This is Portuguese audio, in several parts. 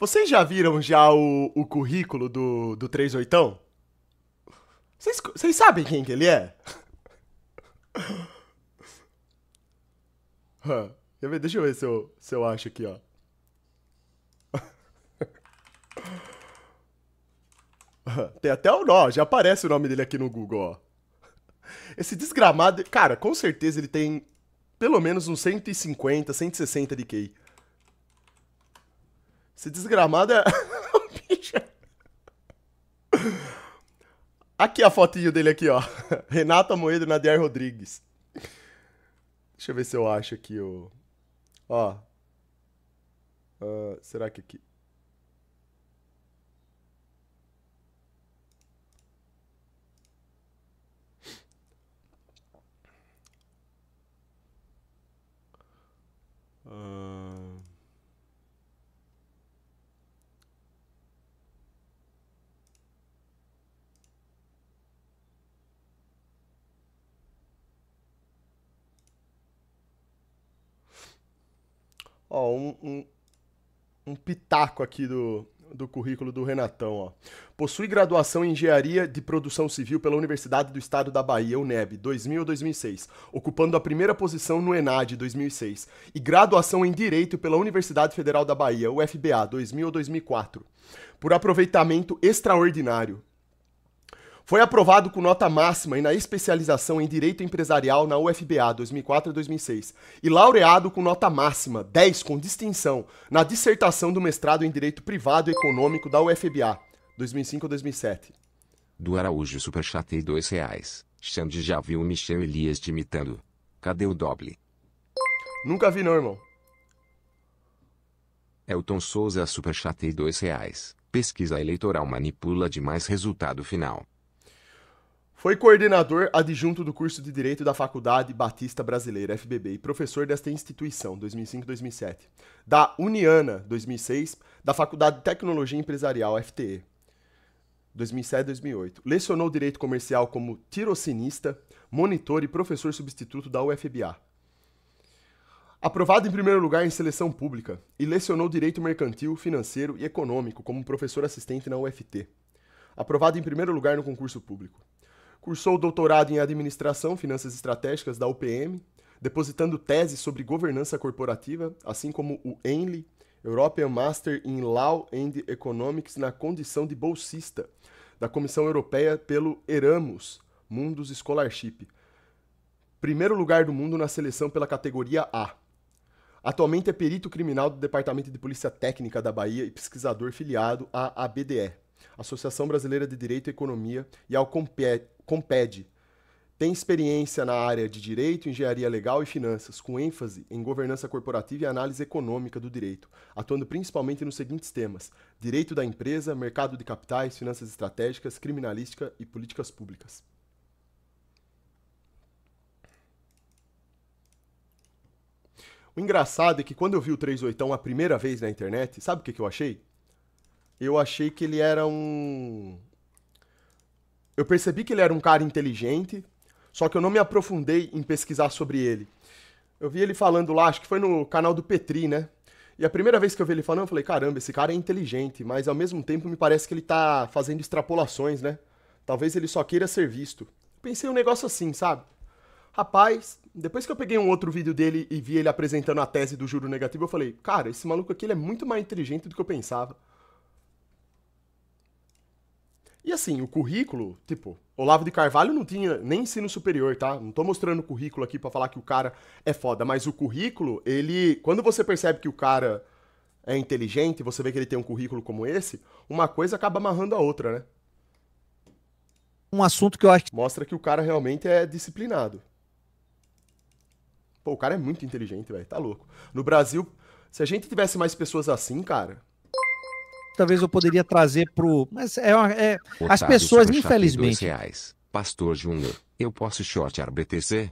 Vocês já viram já o, o currículo do, do oitão? Vocês, vocês sabem quem que ele é? huh. Deixa eu ver se eu, se eu acho aqui, ó. Tem até o nó, já aparece o nome dele aqui no Google, ó. Esse desgramado, cara, com certeza ele tem pelo menos uns 150, 160 de QI. Esse desgramado é. aqui a fotinho dele aqui, ó. Renata Moedo na Rodrigues. Deixa eu ver se eu acho aqui o. Ó. Uh, será que aqui. Uh... Ó, um, um, um pitaco aqui do, do currículo do Renatão. Ó. Possui graduação em Engenharia de Produção Civil pela Universidade do Estado da Bahia, UNEB, 2000 2006, ocupando a primeira posição no ENAD, 2006, e graduação em Direito pela Universidade Federal da Bahia, UFBA, 2000 2004, por aproveitamento extraordinário. Foi aprovado com nota máxima e na especialização em Direito Empresarial na UFBA 2004 2006 e laureado com nota máxima 10 com distinção na dissertação do mestrado em Direito Privado e Econômico da UFBA 2005 2007. Do Araújo Superchatei dois reais. Xande já viu o Michel Elias te imitando. Cadê o doble? Nunca vi não, irmão. Elton Souza Superchatei dois reais. Pesquisa eleitoral manipula demais resultado final. Foi coordenador adjunto do curso de Direito da Faculdade Batista Brasileira, FBB, e professor desta instituição, 2005-2007, da Uniana, 2006, da Faculdade de Tecnologia Empresarial, FTE, 2007-2008. Lecionou Direito Comercial como tirocinista, monitor e professor substituto da UFBA. Aprovado em primeiro lugar em seleção pública, e lecionou Direito Mercantil, Financeiro e Econômico como professor assistente na UFT. Aprovado em primeiro lugar no concurso público. Cursou o doutorado em Administração Finanças Estratégicas da UPM, depositando tese sobre governança corporativa, assim como o ENLI, European Master in Law and Economics, na condição de bolsista da Comissão Europeia pelo Erasmus, Mundus Scholarship. Primeiro lugar do mundo na seleção pela categoria A. Atualmente é perito criminal do Departamento de Polícia Técnica da Bahia e pesquisador filiado à ABDE, Associação Brasileira de Direito e Economia, e ao COMPET, compede. Tem experiência na área de direito, engenharia legal e finanças, com ênfase em governança corporativa e análise econômica do direito, atuando principalmente nos seguintes temas: direito da empresa, mercado de capitais, finanças estratégicas, criminalística e políticas públicas. O engraçado é que quando eu vi o 38 a primeira vez na internet, sabe o que eu achei? Eu achei que ele era um eu percebi que ele era um cara inteligente, só que eu não me aprofundei em pesquisar sobre ele. Eu vi ele falando lá, acho que foi no canal do Petri, né? E a primeira vez que eu vi ele falando, eu falei, caramba, esse cara é inteligente, mas ao mesmo tempo me parece que ele tá fazendo extrapolações, né? Talvez ele só queira ser visto. Pensei um negócio assim, sabe? Rapaz, depois que eu peguei um outro vídeo dele e vi ele apresentando a tese do juro negativo, eu falei, cara, esse maluco aqui ele é muito mais inteligente do que eu pensava. E assim, o currículo, tipo, Olavo de Carvalho não tinha nem ensino superior, tá? Não tô mostrando o currículo aqui para falar que o cara é foda, mas o currículo, ele. Quando você percebe que o cara é inteligente, você vê que ele tem um currículo como esse, uma coisa acaba amarrando a outra, né? Um assunto que eu acho. Mostra que o cara realmente é disciplinado. Pô, o cara é muito inteligente, velho, tá louco. No Brasil, se a gente tivesse mais pessoas assim, cara, talvez eu poderia trazer pro. Mas é, uma, é... as pessoas, infelizmente. Reais. Pastor Júnior, eu posso shortar BTC?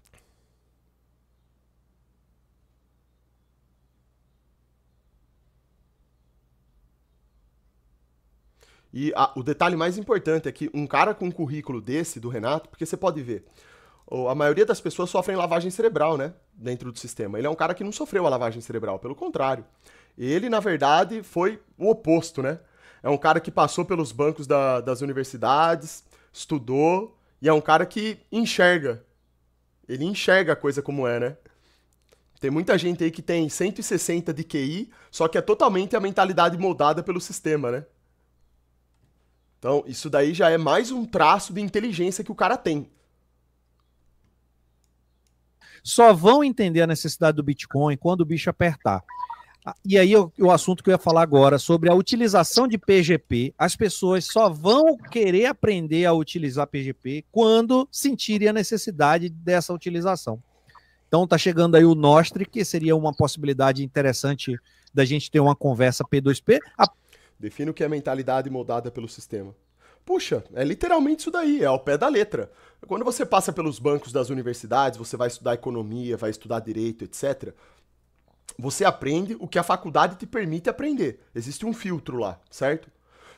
E a, o detalhe mais importante é que um cara com um currículo desse, do Renato, porque você pode ver, a maioria das pessoas sofrem lavagem cerebral, né? Dentro do sistema. Ele é um cara que não sofreu a lavagem cerebral, pelo contrário. Ele, na verdade, foi o oposto, né? É um cara que passou pelos bancos da, das universidades, estudou, e é um cara que enxerga. Ele enxerga a coisa como é, né? Tem muita gente aí que tem 160 de QI, só que é totalmente a mentalidade moldada pelo sistema, né? Então, isso daí já é mais um traço de inteligência que o cara tem. Só vão entender a necessidade do Bitcoin quando o bicho apertar. Ah, e aí o, o assunto que eu ia falar agora sobre a utilização de PGP, as pessoas só vão querer aprender a utilizar PGP quando sentirem a necessidade dessa utilização. Então tá chegando aí o Nostre, que seria uma possibilidade interessante da gente ter uma conversa P2P. A... o que é mentalidade moldada pelo sistema. Puxa, é literalmente isso daí, é ao pé da letra. Quando você passa pelos bancos das universidades, você vai estudar economia, vai estudar direito, etc você aprende o que a faculdade te permite aprender. Existe um filtro lá, certo?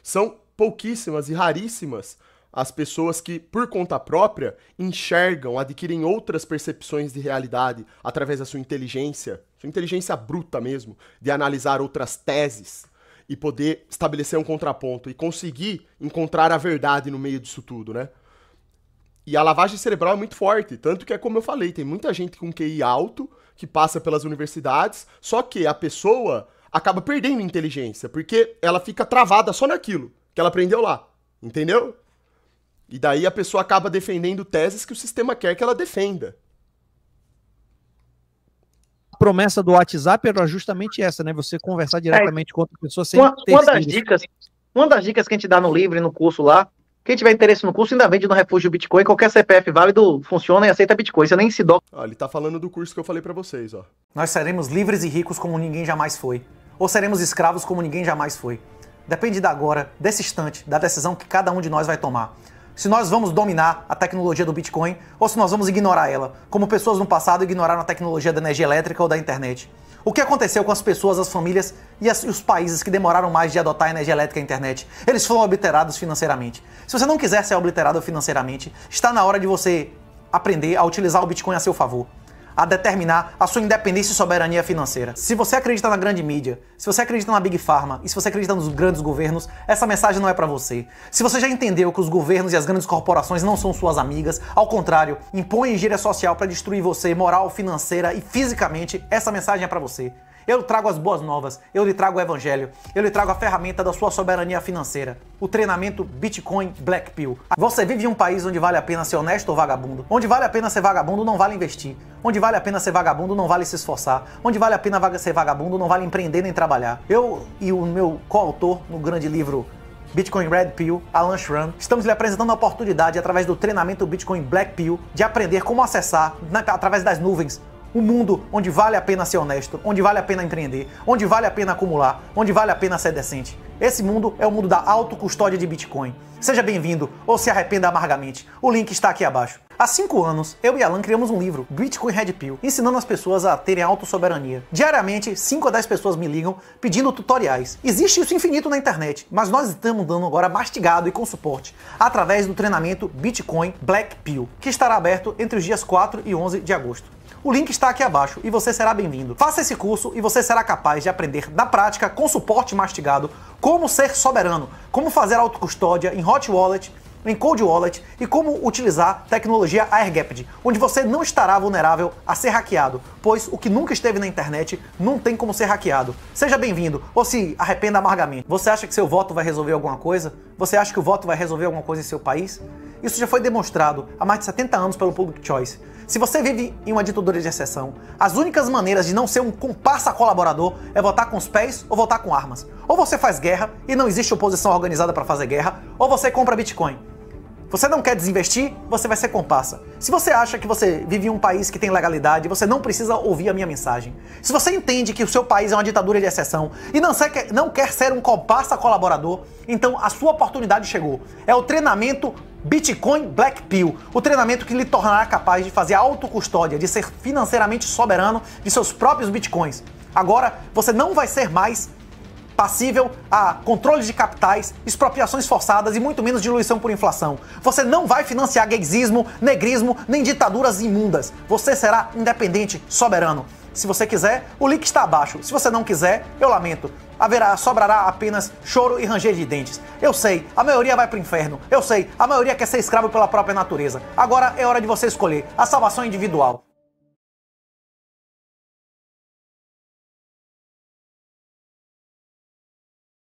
São pouquíssimas e raríssimas as pessoas que, por conta própria, enxergam, adquirem outras percepções de realidade através da sua inteligência, sua inteligência bruta mesmo, de analisar outras teses e poder estabelecer um contraponto e conseguir encontrar a verdade no meio disso tudo, né? E a lavagem cerebral é muito forte, tanto que é como eu falei, tem muita gente com QI alto que passa pelas universidades, só que a pessoa acaba perdendo inteligência, porque ela fica travada só naquilo que ela aprendeu lá, entendeu? E daí a pessoa acaba defendendo teses que o sistema quer que ela defenda. A promessa do WhatsApp era justamente essa, né? Você conversar é, diretamente é, com outra pessoa sem uma, ter uma das dicas, uma das dicas que a gente dá no livro e no curso lá quem tiver interesse no curso ainda vende no Refúgio Bitcoin. Qualquer CPF válido funciona e aceita Bitcoin. Você nem se dó. Ah, ele tá falando do curso que eu falei para vocês, ó. Nós seremos livres e ricos como ninguém jamais foi. Ou seremos escravos como ninguém jamais foi. Depende da agora, desse instante, da decisão que cada um de nós vai tomar. Se nós vamos dominar a tecnologia do Bitcoin ou se nós vamos ignorar ela, como pessoas no passado ignoraram a tecnologia da energia elétrica ou da internet. O que aconteceu com as pessoas, as famílias e, as, e, os países que demoraram mais de adotar a energia elétrica e a internet? Eles foram obliterados financeiramente. Se você não quiser ser obliterado financeiramente, está na hora de você aprender a utilizar o Bitcoin a seu favor a determinar a sua independência e soberania financeira. Se você acredita na grande mídia, se você acredita na Big Pharma e se você acredita nos grandes governos, essa mensagem não é para você. Se você já entendeu que os governos e as grandes corporações não são suas amigas, ao contrário, impõem gíria social para destruir você moral, financeira e fisicamente, essa mensagem é para você. Eu trago as boas novas, eu lhe trago o evangelho, eu lhe trago a ferramenta da sua soberania financeira, o treinamento Bitcoin Black Pill. Você vive em um país onde vale a pena ser honesto ou vagabundo, onde vale a pena ser vagabundo não vale investir, onde vale a pena ser vagabundo não vale se esforçar, onde vale a pena ser vagabundo não vale empreender nem trabalhar. Eu e o meu coautor no grande livro Bitcoin Red Pill, Alan Schramm. Estamos lhe apresentando a oportunidade através do treinamento Bitcoin Black Pill de aprender como acessar na, através das nuvens um mundo onde vale a pena ser honesto, onde vale a pena empreender, onde vale a pena acumular, onde vale a pena ser decente. Esse mundo é o mundo da autocustódia de Bitcoin. Seja bem-vindo ou se arrependa amargamente. O link está aqui abaixo. Há cinco anos, eu e Alan criamos um livro, Bitcoin Red Pill, ensinando as pessoas a terem autossoberania. Diariamente, 5 a 10 pessoas me ligam pedindo tutoriais. Existe isso infinito na internet, mas nós estamos dando agora mastigado e com suporte, através do treinamento Bitcoin Black Pill, que estará aberto entre os dias 4 e 11 de agosto. O link está aqui abaixo e você será bem-vindo. Faça esse curso e você será capaz de aprender na prática, com suporte mastigado, como ser soberano, como fazer autocustódia em hot wallet, em cold wallet e como utilizar tecnologia AirGapped, onde você não estará vulnerável a ser hackeado, pois o que nunca esteve na internet não tem como ser hackeado. Seja bem-vindo ou se arrependa amargamente. Você acha que seu voto vai resolver alguma coisa? Você acha que o voto vai resolver alguma coisa em seu país? Isso já foi demonstrado há mais de 70 anos pelo Public Choice. Se você vive em uma ditadura de exceção, as únicas maneiras de não ser um comparsa colaborador é votar com os pés ou votar com armas. Ou você faz guerra e não existe oposição organizada para fazer guerra, ou você compra Bitcoin. Você não quer desinvestir? Você vai ser comparsa. Se você acha que você vive em um país que tem legalidade, você não precisa ouvir a minha mensagem. Se você entende que o seu país é uma ditadura de exceção e não, quer, não quer ser um comparsa colaborador, então a sua oportunidade chegou. É o treinamento Bitcoin Black Pill, o treinamento que lhe tornará capaz de fazer autocustódia, de ser financeiramente soberano de seus próprios bitcoins. Agora, você não vai ser mais passível a controle de capitais, expropriações forçadas e muito menos diluição por inflação. Você não vai financiar gaysismo, negrismo, nem ditaduras imundas. Você será independente, soberano. Se você quiser, o link está abaixo. Se você não quiser, eu lamento. Haverá, sobrará apenas choro e ranger de dentes. Eu sei, a maioria vai para o inferno. Eu sei, a maioria quer ser escravo pela própria natureza. Agora é hora de você escolher a salvação individual.